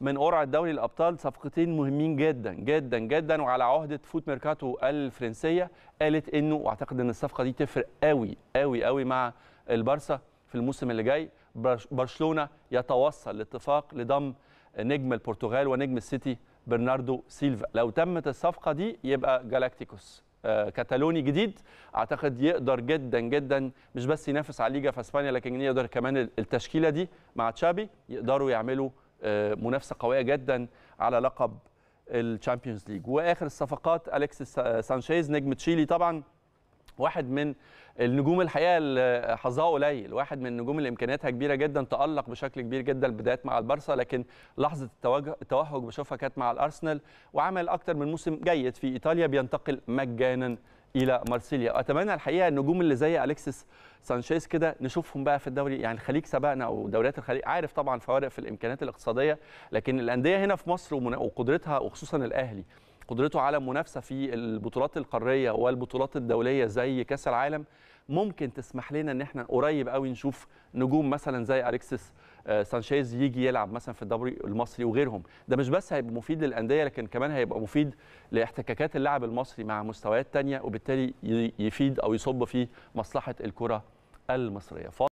من قرعه دوري الابطال صفقتين مهمين جدا جدا جدا وعلى عهده فوت ميركاتو الفرنسيه قالت انه واعتقد ان الصفقه دي تفرق قوي قوي قوي مع البارسا في الموسم اللي جاي برشلونه يتوصل لاتفاق لضم نجم البرتغال ونجم السيتي برناردو سيلفا لو تمت الصفقه دي يبقى جالاكتيكوس آه، كاتالوني جديد اعتقد يقدر جدا جدا مش بس ينافس على الليجا في اسبانيا لكن يقدر كمان التشكيله دي مع تشابي يقدروا يعملوا آه، منافسه قويه جدا على لقب الشامبيونز ليج واخر الصفقات اليكس سانشيز نجم تشيلي طبعا واحد من النجوم الحقيقه اللي حظها قليل واحد من النجوم اللي امكانياتها كبيره جدا تالق بشكل كبير جدا البدايات مع البارسا لكن لحظه التوهج بشوفها كانت مع الارسنال وعمل اكتر من موسم جيد في ايطاليا بينتقل مجانا الى مارسيليا اتمنى الحقيقه النجوم اللي زي اليكسيس سانشيز كده نشوفهم بقى في الدوري يعني الخليج سبقنا او دوريات الخليج عارف طبعا فوارق في الامكانيات الاقتصاديه لكن الانديه هنا في مصر وقدرتها وخصوصا الاهلي قدرته على المنافسه في البطولات القاريه والبطولات الدوليه زي كاس العالم ممكن تسمح لنا ان احنا قريب قوي نشوف نجوم مثلا زي اليكسس آه، سانشيز يجي يلعب مثلا في الدوري المصري وغيرهم ده مش بس هيبقى مفيد للانديه لكن كمان هيبقى مفيد لاحتكاكات اللاعب المصري مع مستويات تانية وبالتالي يفيد او يصب في مصلحه الكره المصريه